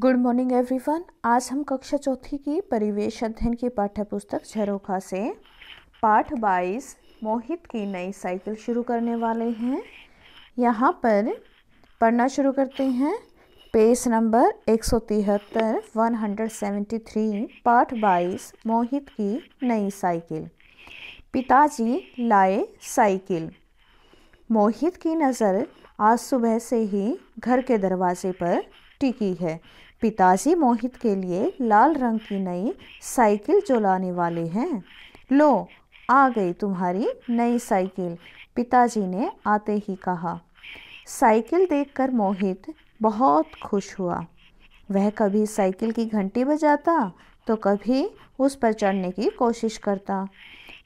good morning everyone आज हम कक्षा चौथी की परिवेश अध्ययन की पाठ्यपुस्तक झरोखा से पाठ बाईस मोहित की नई साइकिल शुरू करने वाले हैं यहाँ पर पढ़ना शुरू करते हैं पेज नंबर एक सौ तिहत्तर वन हंड्रेड सेवेंटी थ्री पाठ बाईस मोहित की नई साइकिल पिताजी लाए साइकिल मोहित की नज़र आज सुबह से ही घर के दरवाजे पर टिकी है पिताजी मोहित के लिए लाल रंग की नई साइकिल जो लाने वाले हैं लो आ गई तुम्हारी नई साइकिल पिताजी ने आते ही कहा साइकिल देखकर मोहित बहुत खुश हुआ वह कभी साइकिल की घंटी बजाता तो कभी उस पर चढ़ने की कोशिश करता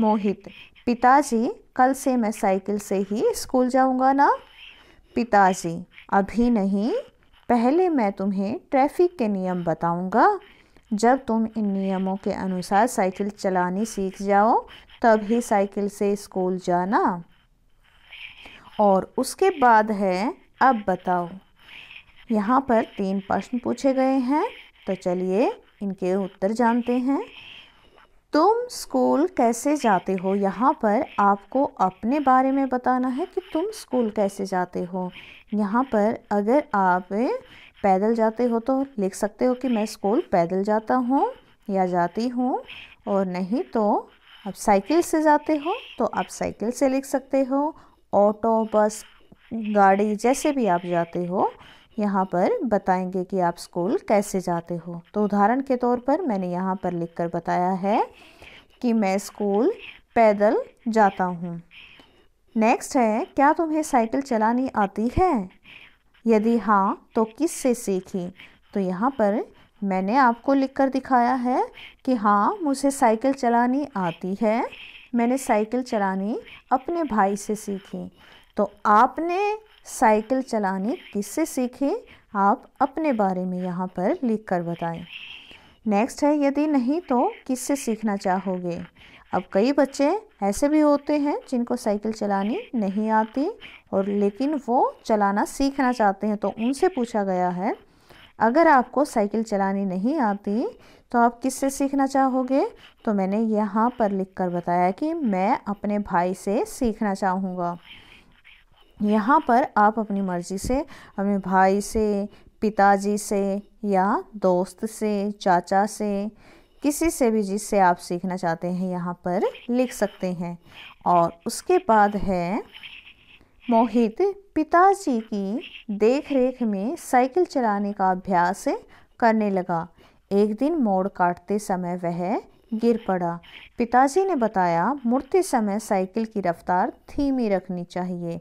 मोहित पिताजी कल से मैं साइकिल से ही स्कूल जाऊंगा ना पिताजी अभी नहीं पहले मैं तुम्हें ट्रैफिक के नियम बताऊंगा जब तुम इन नियमों के अनुसार साइकिल चलानी सीख जाओ तब ही साइकिल से स्कूल जाना और उसके बाद है अब बताओ यहाँ पर तीन प्रश्न पूछे गए हैं तो चलिए इनके उत्तर जानते हैं तुम स्कूल कैसे जाते हो यहाँ पर आपको अपने बारे में बताना है कि तुम स्कूल कैसे जाते हो यहाँ पर अगर आप पैदल जाते हो तो लिख सकते हो कि मैं स्कूल पैदल जाता हूँ या जाती हूँ और नहीं तो आप साइकिल से जाते हो तो आप साइकिल से लिख सकते हो ऑटो बस गाड़ी जैसे भी आप जाते हो यहाँ पर बताएंगे कि आप स्कूल कैसे जाते हो तो उदाहरण के तौर पर मैंने यहाँ पर लिख कर बताया है कि मैं स्कूल पैदल जाता हूँ नेक्स्ट है क्या तुम्हें साइकिल चलानी आती है यदि हाँ तो किस से सीखी तो यहाँ पर मैंने आपको लिख कर दिखाया है कि हाँ मुझे साइकिल चलानी आती है मैंने साइकिल चलानी अपने भाई से सीखी तो आपने साइकिल चलानी किससे सीखे आप अपने बारे में यहाँ पर लिख कर बताएं नेक्स्ट है यदि नहीं तो किससे सीखना चाहोगे अब कई बच्चे ऐसे भी होते हैं जिनको साइकिल चलानी नहीं आती और लेकिन वो चलाना सीखना चाहते हैं तो उनसे पूछा गया है अगर आपको साइकिल चलानी नहीं आती तो आप किससे सीखना चाहोगे तो मैंने यहाँ पर लिख कर बताया कि मैं अपने भाई से सीखना चाहूँगा यहाँ पर आप अपनी मर्ज़ी से अपने भाई से पिताजी से या दोस्त से चाचा से किसी से भी जिससे आप सीखना चाहते हैं यहाँ पर लिख सकते हैं और उसके बाद है मोहित पिताजी की देखरेख में साइकिल चलाने का अभ्यास करने लगा एक दिन मोड़ काटते समय वह गिर पड़ा पिताजी ने बताया मुड़ते समय साइकिल की रफ्तार धीमी रखनी चाहिए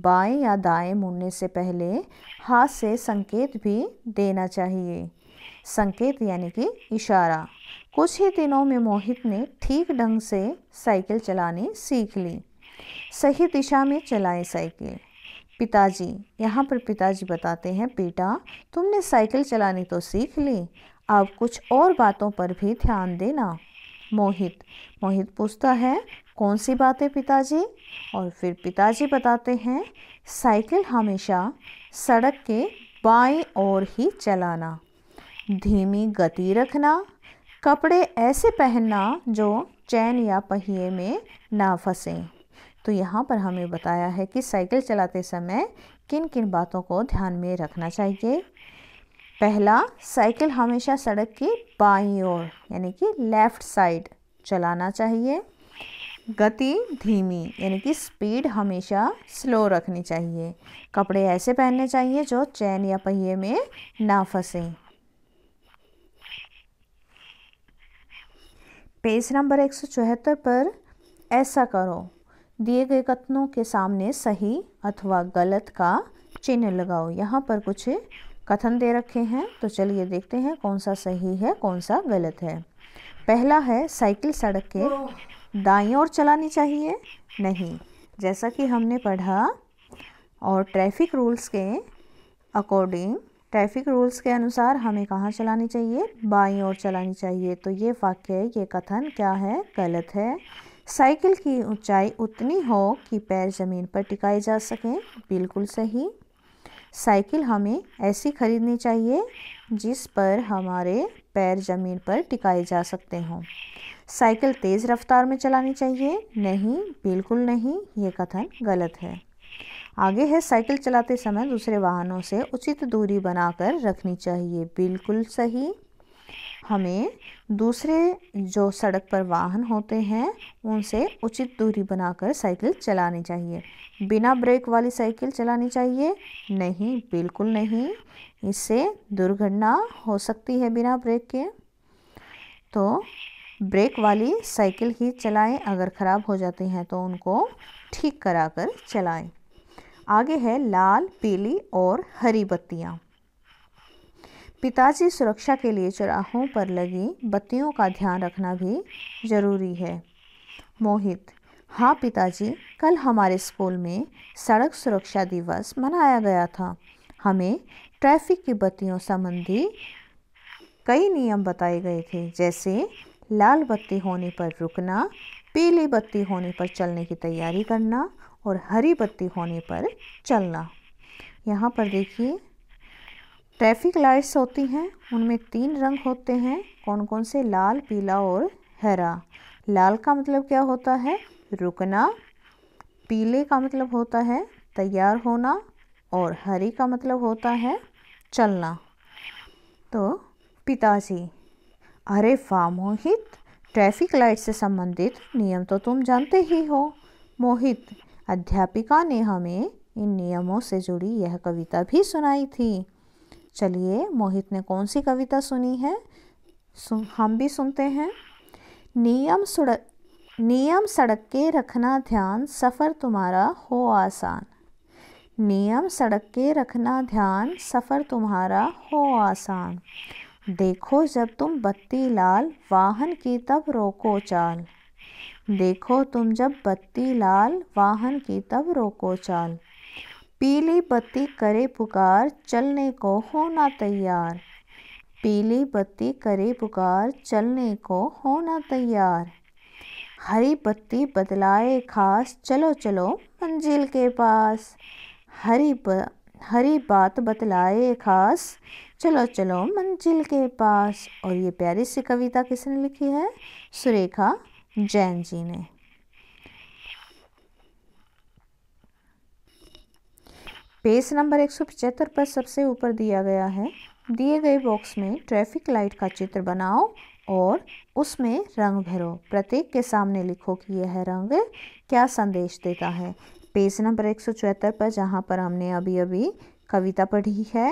बाएं या दाएं मुड़ने से पहले हाथ से संकेत भी देना चाहिए संकेत यानी कि इशारा कुछ ही दिनों में मोहित ने ठीक ढंग से साइकिल चलानी सीख ली सही दिशा में चलाएं साइकिल पिताजी यहाँ पर पिताजी बताते हैं बेटा तुमने साइकिल चलानी तो सीख ली अब कुछ और बातों पर भी ध्यान देना मोहित मोहित पूछता है कौन सी बातें पिताजी और फिर पिताजी बताते हैं साइकिल हमेशा सड़क के बाएं ओर ही चलाना धीमी गति रखना कपड़े ऐसे पहनना जो चैन या पहिए में ना फंसें तो यहाँ पर हमें बताया है कि साइकिल चलाते समय किन किन बातों को ध्यान में रखना चाहिए पहला साइकिल हमेशा सड़क की बाईं ओर यानी कि लेफ़्ट साइड चलाना चाहिए गति धीमी यानी कि स्पीड हमेशा स्लो रखनी चाहिए कपड़े ऐसे पहनने चाहिए जो चैन या पहिए में ना फंसे पेज नंबर एक सौ चौहत्तर पर ऐसा करो दिए गए कथनों के सामने सही अथवा गलत का चिन्ह लगाओ यहाँ पर कुछ कथन दे रखे हैं तो चलिए देखते हैं कौन सा सही है कौन सा गलत है पहला है साइकिल सड़क के दाई ओर चलानी चाहिए नहीं जैसा कि हमने पढ़ा और ट्रैफिक रूल्स के अकॉर्डिंग ट्रैफिक रूल्स के अनुसार हमें कहाँ चलानी चाहिए बाई ओर चलानी चाहिए तो ये वाक्य ये कथन क्या है गलत है साइकिल की ऊंचाई उतनी हो कि पैर ज़मीन पर टिकाए जा सकें बिल्कुल सही साइकिल हमें ऐसी खरीदनी चाहिए जिस पर हमारे पैर ज़मीन पर टिकाए जा सकते हों साइकिल तेज़ रफ्तार में चलानी चाहिए नहीं बिल्कुल नहीं ये कथन गलत है आगे है साइकिल चलाते समय दूसरे वाहनों से उचित दूरी बनाकर रखनी चाहिए बिल्कुल सही हमें दूसरे जो सड़क पर वाहन होते हैं उनसे उचित दूरी बनाकर साइकिल चलानी चाहिए बिना ब्रेक वाली साइकिल चलानी चाहिए नहीं बिल्कुल नहीं इससे दुर्घटना हो सकती है बिना ब्रेक के तो ब्रेक वाली साइकिल ही चलाएं अगर ख़राब हो जाती हैं तो उनको ठीक करा कर चलाएँ आगे है लाल पीली और हरी बत्तियाँ पिताजी सुरक्षा के लिए चौराहों पर लगी बत्तियों का ध्यान रखना भी ज़रूरी है मोहित हाँ पिताजी कल हमारे स्कूल में सड़क सुरक्षा दिवस मनाया गया था हमें ट्रैफिक की बत्तियों संबंधी कई नियम बताए गए थे जैसे लाल बत्ती होने पर रुकना पीली बत्ती होने पर चलने की तैयारी करना और हरी बत्ती होने पर चलना यहाँ पर देखिए ट्रैफिक लाइट्स होती हैं उनमें तीन रंग होते हैं कौन कौन से लाल पीला और हरा लाल का मतलब क्या होता है रुकना पीले का मतलब होता है तैयार होना और हरी का मतलब होता है चलना तो पिताजी अरे वाह मोहित ट्रैफिक लाइट से संबंधित नियम तो तुम जानते ही हो मोहित अध्यापिका ने हमें इन नियमों से जुड़ी यह कविता भी सुनाई थी चलिए मोहित ने कौन सी कविता सुनी है सुन, हम भी सुनते हैं नियम सड़क नियम सड़क के रखना ध्यान सफ़र तुम्हारा हो आसान नियम सड़क के रखना ध्यान सफ़र तुम्हारा हो आसान देखो जब तुम बत्ती लाल वाहन की तब रोको चाल देखो तुम जब बत्ती लाल वाहन की तब रोको चाल पीली बत्ती करे पुकार चलने को होना तैयार पीली बत्ती करे पुकार चलने को होना तैयार हरी बत्ती बदलाए खास चलो चलो मंजिल के पास हरी ब हरी बात बतलाए खास चलो चलो मंजिल के पास और ये प्यारी सी कविता किसने लिखी है सुरेखा जैन जी ने पेज नंबर एक सौ पचहत्तर पर सबसे ऊपर दिया गया है दिए गए बॉक्स में ट्रैफिक लाइट का चित्र बनाओ और उसमें रंग भरो प्रत्येक के सामने लिखो कि यह रंग क्या संदेश देता है पेज नंबर एक सौ चौहत्तर पर जहाँ पर हमने अभी अभी कविता पढ़ी है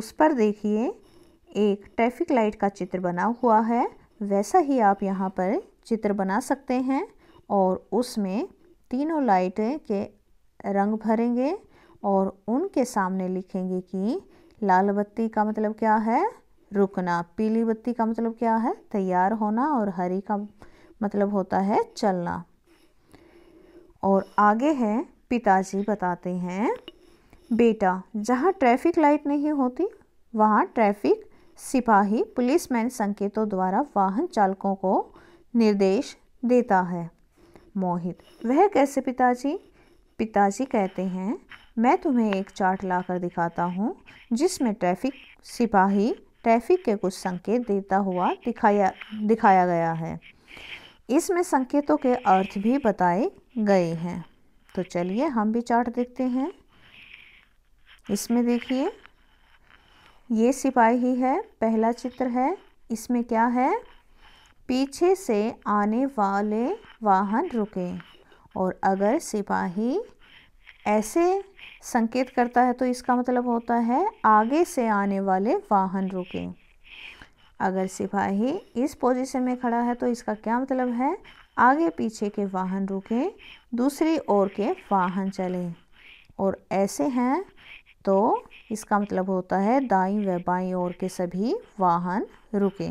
उस पर देखिए एक ट्रैफिक लाइट का चित्र बना हुआ है वैसा ही आप यहाँ पर चित्र बना सकते हैं और उसमें तीनों लाइटें के रंग भरेंगे और उनके सामने लिखेंगे कि लाल बत्ती का मतलब क्या है रुकना पीली बत्ती का मतलब क्या है तैयार होना और हरी का मतलब होता है चलना और आगे है पिताजी बताते हैं बेटा जहाँ ट्रैफिक लाइट नहीं होती वहाँ ट्रैफिक सिपाही पुलिसमैन संकेतों द्वारा वाहन चालकों को निर्देश देता है मोहित वह कैसे पिताजी पिताजी कहते हैं मैं तुम्हें एक चार्ट लाकर दिखाता हूँ जिसमें ट्रैफिक सिपाही ट्रैफिक के कुछ संकेत देता हुआ दिखाया दिखाया गया है इसमें संकेतों के अर्थ भी बताए गए हैं तो चलिए हम भी चार्ट देखते हैं इसमें देखिए ये सिपाही ही है पहला चित्र है इसमें क्या है पीछे से आने वाले वाहन रुके और अगर सिपाही ऐसे संकेत करता है तो इसका मतलब होता है आगे से आने वाले वाहन रुके अगर सिपाही इस पोजीशन में खड़ा है तो इसका क्या मतलब है आगे पीछे के वाहन रुके दूसरी ओर के वाहन चले और ऐसे हैं तो इसका मतलब होता है दाई व बाई ओर के सभी वाहन रुके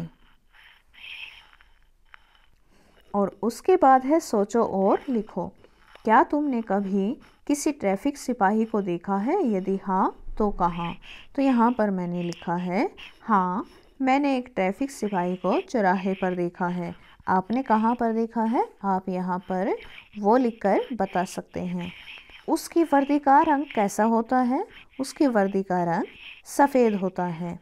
और उसके बाद है सोचो और लिखो क्या तुमने कभी किसी ट्रैफिक सिपाही को देखा है यदि हाँ तो कहाँ तो यहाँ पर मैंने लिखा है हाँ मैंने एक ट्रैफिक सिपाही को चौराहे पर देखा है आपने कहाँ पर देखा है आप यहाँ पर वो लिखकर बता सकते हैं उसकी वर्दी का रंग कैसा होता है उसकी वर्दी का रंग सफ़ेद होता है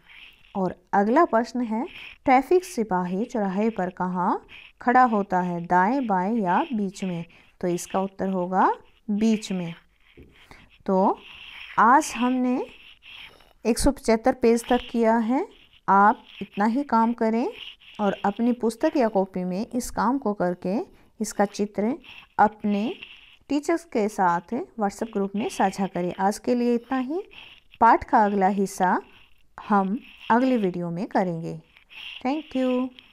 और अगला प्रश्न है ट्रैफिक सिपाही चौराहे पर कहाँ खड़ा होता है दाएं बाएं या बीच में तो इसका उत्तर होगा बीच में तो आज हमने एक पेज तक किया है आप इतना ही काम करें और अपनी पुस्तक या कॉपी में इस काम को करके इसका चित्र अपने टीचर्स के साथ व्हाट्सएप ग्रुप में साझा करें आज के लिए इतना ही पाठ का अगला हिस्सा हम अगले वीडियो में करेंगे थैंक यू